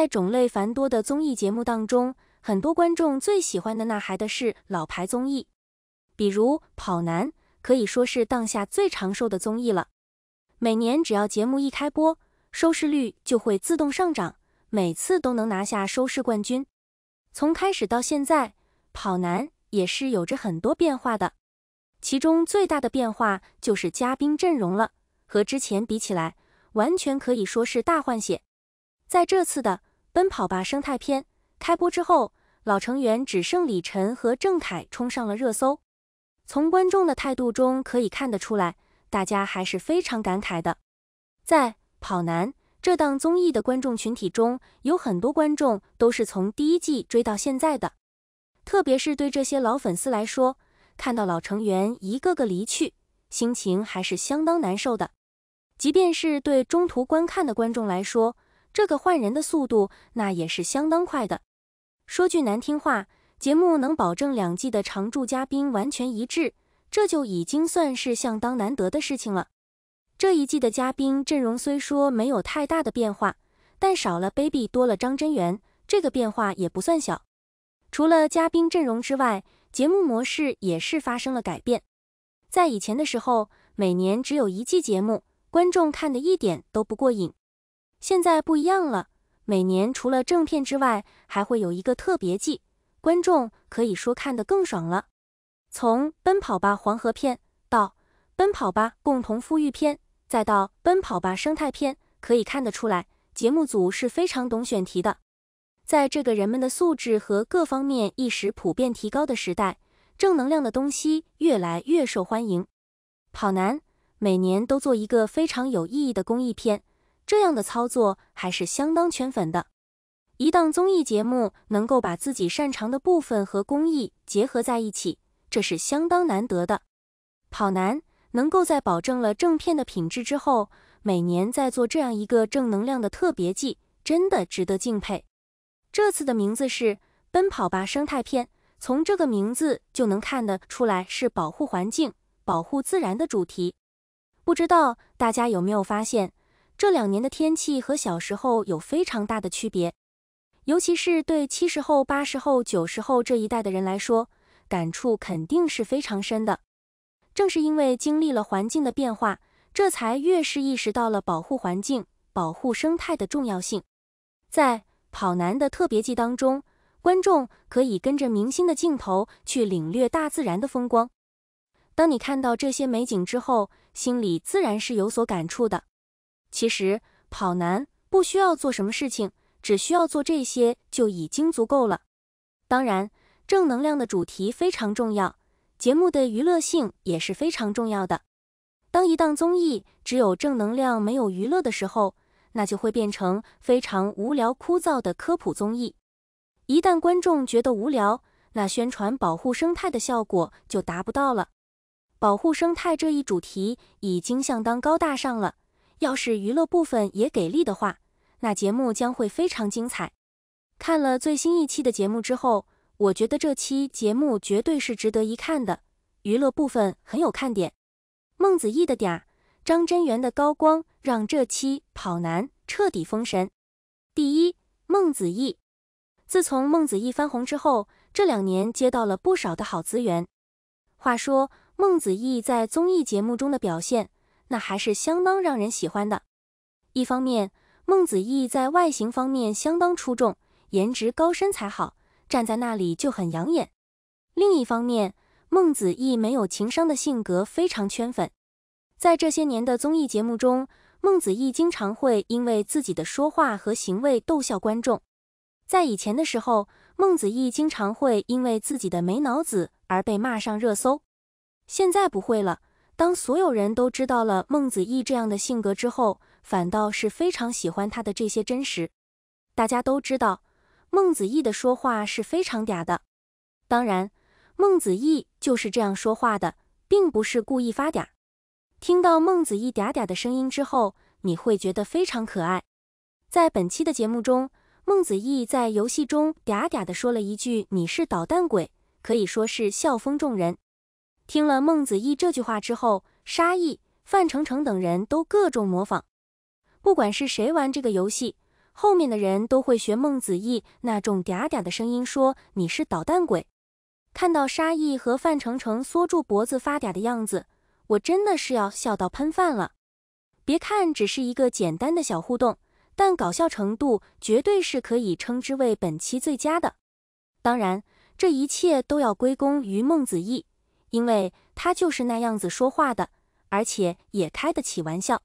在种类繁多的综艺节目当中，很多观众最喜欢的那还的是老牌综艺，比如《跑男》，可以说是当下最长寿的综艺了。每年只要节目一开播，收视率就会自动上涨，每次都能拿下收视冠军。从开始到现在，《跑男》也是有着很多变化的，其中最大的变化就是嘉宾阵容了。和之前比起来，完全可以说是大换血。在这次的奔跑吧生态篇开播之后，老成员只剩李晨和郑恺冲上了热搜。从观众的态度中可以看得出来，大家还是非常感慨的。在《跑男》这档综艺的观众群体中，有很多观众都是从第一季追到现在的，特别是对这些老粉丝来说，看到老成员一个个离去，心情还是相当难受的。即便是对中途观看的观众来说，这个换人的速度，那也是相当快的。说句难听话，节目能保证两季的常驻嘉宾完全一致，这就已经算是相当难得的事情了。这一季的嘉宾阵容虽说没有太大的变化，但少了 Baby，多了张真源，这个变化也不算小。除了嘉宾阵容之外，节目模式也是发生了改变。在以前的时候，每年只有一季节目，观众看的一点都不过瘾。现在不一样了，每年除了正片之外，还会有一个特别季，观众可以说看得更爽了。从《奔跑吧黄河篇》到《奔跑吧共同富裕篇》，再到《奔跑吧生态篇》，可以看得出来，节目组是非常懂选题的。在这个人们的素质和各方面意识普遍提高的时代，正能量的东西越来越受欢迎。跑男每年都做一个非常有意义的公益片。这样的操作还是相当圈粉的。一档综艺节目能够把自己擅长的部分和公益结合在一起，这是相当难得的。跑男能够在保证了正片的品质之后，每年再做这样一个正能量的特别季，真的值得敬佩。这次的名字是《奔跑吧生态片》，从这个名字就能看得出来是保护环境、保护自然的主题。不知道大家有没有发现？这两年的天气和小时候有非常大的区别，尤其是对七十后、八十后、九十后这一代的人来说，感触肯定是非常深的。正是因为经历了环境的变化，这才越是意识到了保护环境、保护生态的重要性。在《跑男》的特别季当中，观众可以跟着明星的镜头去领略大自然的风光。当你看到这些美景之后，心里自然是有所感触的。其实跑男不需要做什么事情，只需要做这些就已经足够了。当然，正能量的主题非常重要，节目的娱乐性也是非常重要的。当一档综艺只有正能量没有娱乐的时候，那就会变成非常无聊枯燥的科普综艺。一旦观众觉得无聊，那宣传保护生态的效果就达不到了。保护生态这一主题已经相当高大上了。要是娱乐部分也给力的话，那节目将会非常精彩。看了最新一期的节目之后，我觉得这期节目绝对是值得一看的，娱乐部分很有看点。孟子义的嗲，张真源的高光，让这期跑男彻底封神。第一，孟子义。自从孟子义翻红之后，这两年接到了不少的好资源。话说孟子义在综艺节目中的表现。那还是相当让人喜欢的。一方面，孟子义在外形方面相当出众，颜值高、身材好，站在那里就很养眼；另一方面，孟子义没有情商的性格非常圈粉。在这些年的综艺节目中，孟子义经常会因为自己的说话和行为逗笑观众。在以前的时候，孟子义经常会因为自己的没脑子而被骂上热搜，现在不会了。当所有人都知道了孟子义这样的性格之后，反倒是非常喜欢他的这些真实。大家都知道，孟子义的说话是非常嗲的。当然，孟子义就是这样说话的，并不是故意发嗲。听到孟子义嗲嗲的声音之后，你会觉得非常可爱。在本期的节目中，孟子义在游戏中嗲嗲地说了一句：“你是捣蛋鬼”，可以说是笑疯众人。听了孟子义这句话之后，沙溢、范丞丞等人都各种模仿。不管是谁玩这个游戏，后面的人都会学孟子义那种嗲嗲的声音说：“你是捣蛋鬼。”看到沙溢和范丞丞缩住脖子发嗲的样子，我真的是要笑到喷饭了。别看只是一个简单的小互动，但搞笑程度绝对是可以称之为本期最佳的。当然，这一切都要归功于孟子义。因为他就是那样子说话的，而且也开得起玩笑。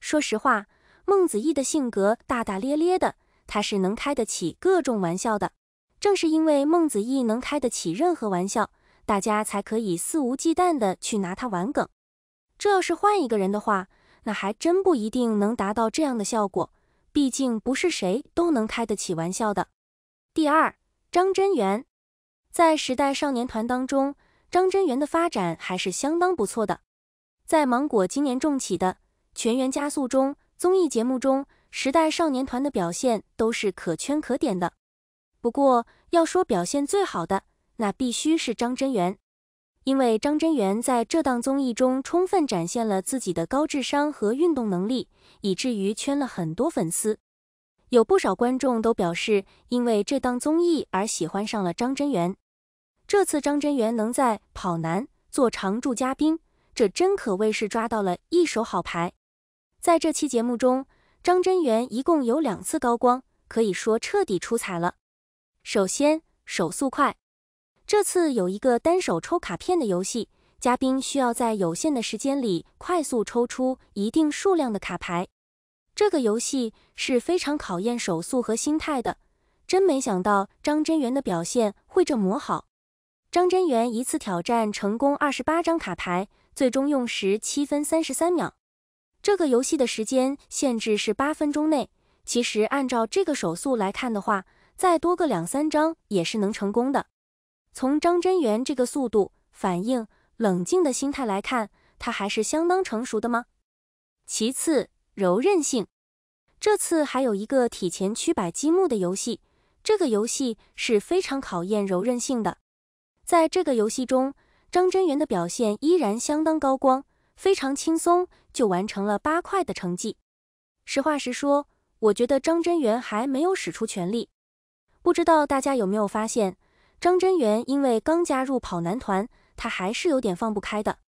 说实话，孟子义的性格大大咧咧的，他是能开得起各种玩笑的。正是因为孟子义能开得起任何玩笑，大家才可以肆无忌惮的去拿他玩梗。这要是换一个人的话，那还真不一定能达到这样的效果。毕竟不是谁都能开得起玩笑的。第二，张真源，在时代少年团当中。张真源的发展还是相当不错的，在芒果今年重启的全员加速中，综艺节目中时代少年团的表现都是可圈可点的。不过，要说表现最好的，那必须是张真源，因为张真源在这档综艺中充分展现了自己的高智商和运动能力，以至于圈了很多粉丝。有不少观众都表示，因为这档综艺而喜欢上了张真源。这次张真源能在《跑男》做常驻嘉宾，这真可谓是抓到了一手好牌。在这期节目中，张真源一共有两次高光，可以说彻底出彩了。首先，手速快。这次有一个单手抽卡片的游戏，嘉宾需要在有限的时间里快速抽出一定数量的卡牌。这个游戏是非常考验手速和心态的。真没想到张真源的表现会这么好。张真源一次挑战成功二十八张卡牌，最终用时七分三十三秒。这个游戏的时间限制是八分钟内。其实按照这个手速来看的话，再多个两三张也是能成功的。从张真源这个速度、反应、冷静的心态来看，他还是相当成熟的吗？其次，柔韧性。这次还有一个体前驱摆积木的游戏，这个游戏是非常考验柔韧性的。在这个游戏中，张真源的表现依然相当高光，非常轻松就完成了八块的成绩。实话实说，我觉得张真源还没有使出全力。不知道大家有没有发现，张真源因为刚加入跑男团，他还是有点放不开的。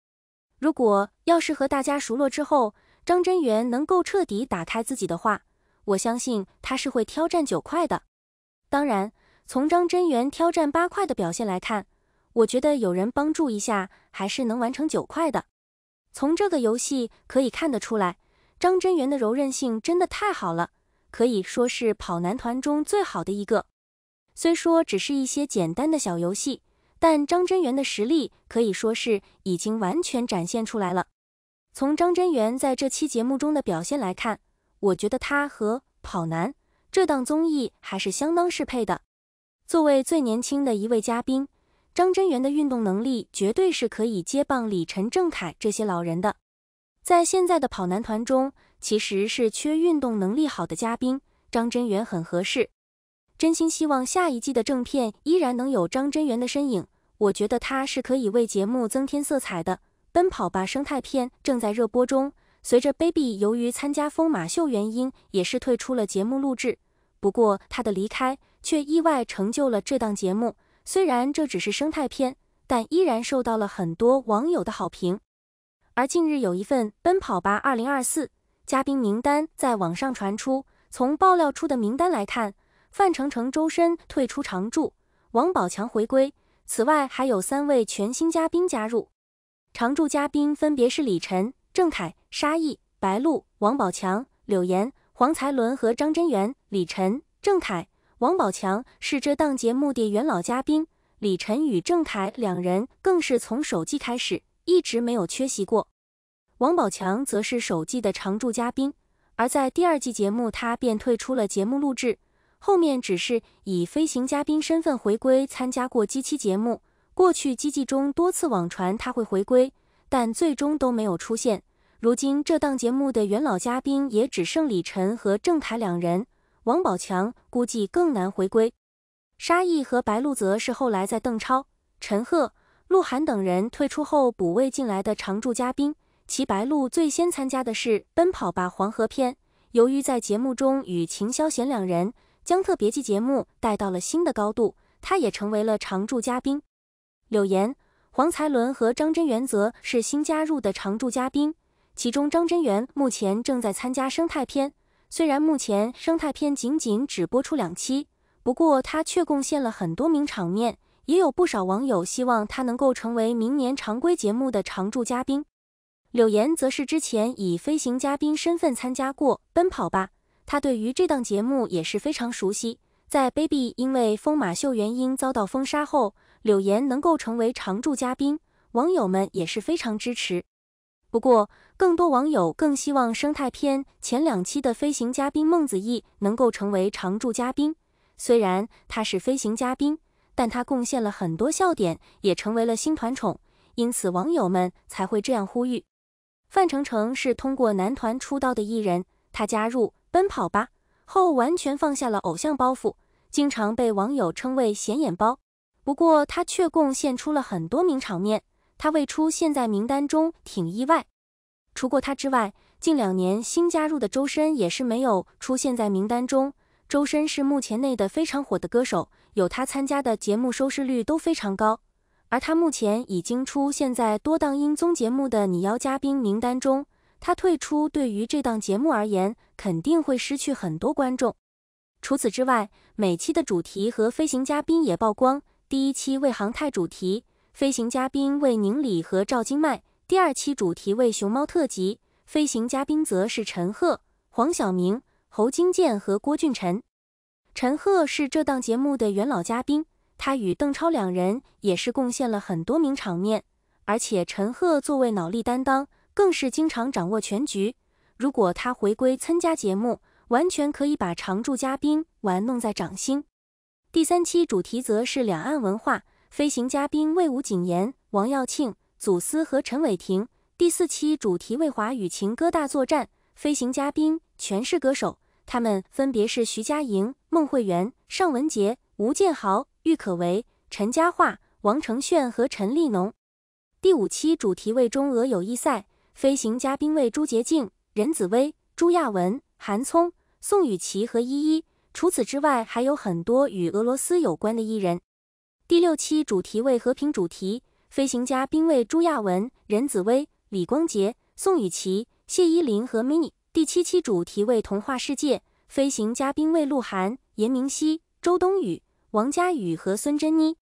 如果要是和大家熟络之后，张真源能够彻底打开自己的话，我相信他是会挑战九块的。当然，从张真源挑战八块的表现来看。我觉得有人帮助一下，还是能完成九块的。从这个游戏可以看得出来，张真源的柔韧性真的太好了，可以说是跑男团中最好的一个。虽说只是一些简单的小游戏，但张真源的实力可以说是已经完全展现出来了。从张真源在这期节目中的表现来看，我觉得他和跑男这档综艺还是相当适配的。作为最年轻的一位嘉宾。张真源的运动能力绝对是可以接棒李晨、郑凯这些老人的。在现在的跑男团中，其实是缺运动能力好的嘉宾，张真源很合适。真心希望下一季的正片依然能有张真源的身影，我觉得他是可以为节目增添色彩的。奔跑吧生态片》正在热播中，随着 baby 由于参加疯马秀原因也是退出了节目录制，不过他的离开却意外成就了这档节目。虽然这只是生态片，但依然受到了很多网友的好评。而近日有一份《奔跑吧》二零二四嘉宾名单在网上传出，从爆料出的名单来看，范丞丞、周深退出常驻，王宝强回归，此外还有三位全新嘉宾加入。常驻嘉宾分别是李晨、郑恺、沙溢、白鹿、王宝强、柳岩、黄才伦和张真源。李晨、郑恺。王宝强是这档节目的元老嘉宾，李晨与郑恺两人更是从首季开始一直没有缺席过。王宝强则是首季的常驻嘉宾，而在第二季节目他便退出了节目录制，后面只是以飞行嘉宾身份回归参加过几期节目。过去几季中多次网传他会回归，但最终都没有出现。如今这档节目的元老嘉宾也只剩李晨和郑凯两人。王宝强估计更难回归，沙溢和白鹿则是后来在邓超、陈赫、鹿晗等人退出后补位进来的常驻嘉宾。齐白鹿最先参加的是《奔跑吧黄河篇》，由于在节目中与秦霄贤两人将特别季节目带到了新的高度，他也成为了常驻嘉宾。柳岩、黄才伦和张真源则是新加入的常驻嘉宾，其中张真源目前正在参加生态片。虽然目前生态篇仅仅只播出两期，不过他却贡献了很多名场面，也有不少网友希望他能够成为明年常规节目的常驻嘉宾。柳岩则是之前以飞行嘉宾身份参加过《奔跑吧》，他对于这档节目也是非常熟悉。在 Baby 因为疯马秀原因遭到封杀后，柳岩能够成为常驻嘉宾，网友们也是非常支持。不过，更多网友更希望生态篇前两期的飞行嘉宾孟子义能够成为常驻嘉宾。虽然他是飞行嘉宾，但他贡献了很多笑点，也成为了新团宠，因此网友们才会这样呼吁。范丞丞是通过男团出道的艺人，他加入《奔跑吧》后完全放下了偶像包袱，经常被网友称为“显眼包”。不过，他却贡献出了很多名场面。他未出现在名单中，挺意外。除过他之外，近两年新加入的周深也是没有出现在名单中。周深是目前内的非常火的歌手，有他参加的节目收视率都非常高。而他目前已经出现在多档音综节目的拟邀嘉宾名单中。他退出对于这档节目而言，肯定会失去很多观众。除此之外，每期的主题和飞行嘉宾也曝光。第一期为航太主题。飞行嘉宾为宁理和赵金麦，第二期主题为熊猫特辑，飞行嘉宾则是陈赫、黄晓明、侯京健和郭俊辰。陈赫是这档节目的元老嘉宾，他与邓超两人也是贡献了很多名场面。而且陈赫作为脑力担当，更是经常掌握全局。如果他回归参加节目，完全可以把常驻嘉宾玩弄在掌心。第三期主题则是两岸文化。飞行嘉宾魏武谨言、王耀庆、祖司和陈伟霆。第四期主题为华语情歌大作战，飞行嘉宾全是歌手，他们分别是徐佳莹、孟慧圆、尚雯婕、吴建豪、郁可唯、陈嘉桦、王承炫和陈立农。第五期主题为中俄友谊赛，飞行嘉宾为朱洁静、任子威、朱亚文、韩聪、宋雨琦和依依。除此之外，还有很多与俄罗斯有关的艺人。第六期主题为和平主题，飞行嘉宾为朱亚文、任子威、李光洁、宋雨琦、谢依霖和 Mini。第七期主题为童话世界，飞行嘉宾为鹿晗、严明熙、周冬雨、王佳宇和孙珍妮。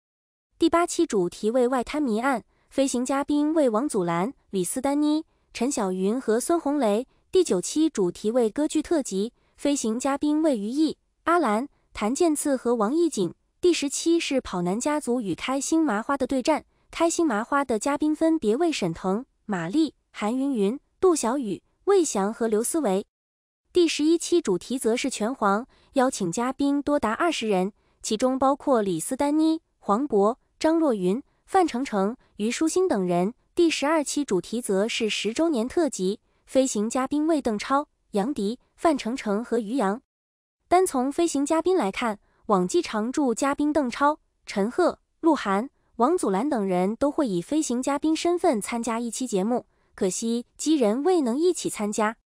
第八期主题为外滩谜案，飞行嘉宾为王祖蓝、李斯丹妮、陈小纭和孙红雷。第九期主题为歌剧特辑，飞行嘉宾为于毅、阿兰、谭健次和王艺瑾。第十七是跑男家族与开心麻花的对战，开心麻花的嘉宾分别为沈腾、马丽、韩云云、杜小雨、魏翔和刘思维。第十一期主题则是拳皇，邀请嘉宾多达二十人，其中包括李斯丹妮、黄渤、张若昀、范丞丞、虞书欣等人。第十二期主题则是十周年特辑飞行，嘉宾为邓超、杨迪、范丞丞和于洋。单从飞行嘉宾来看。往季常驻嘉宾邓超、陈赫、鹿晗、王祖蓝等人都会以飞行嘉宾身份参加一期节目，可惜机人未能一起参加。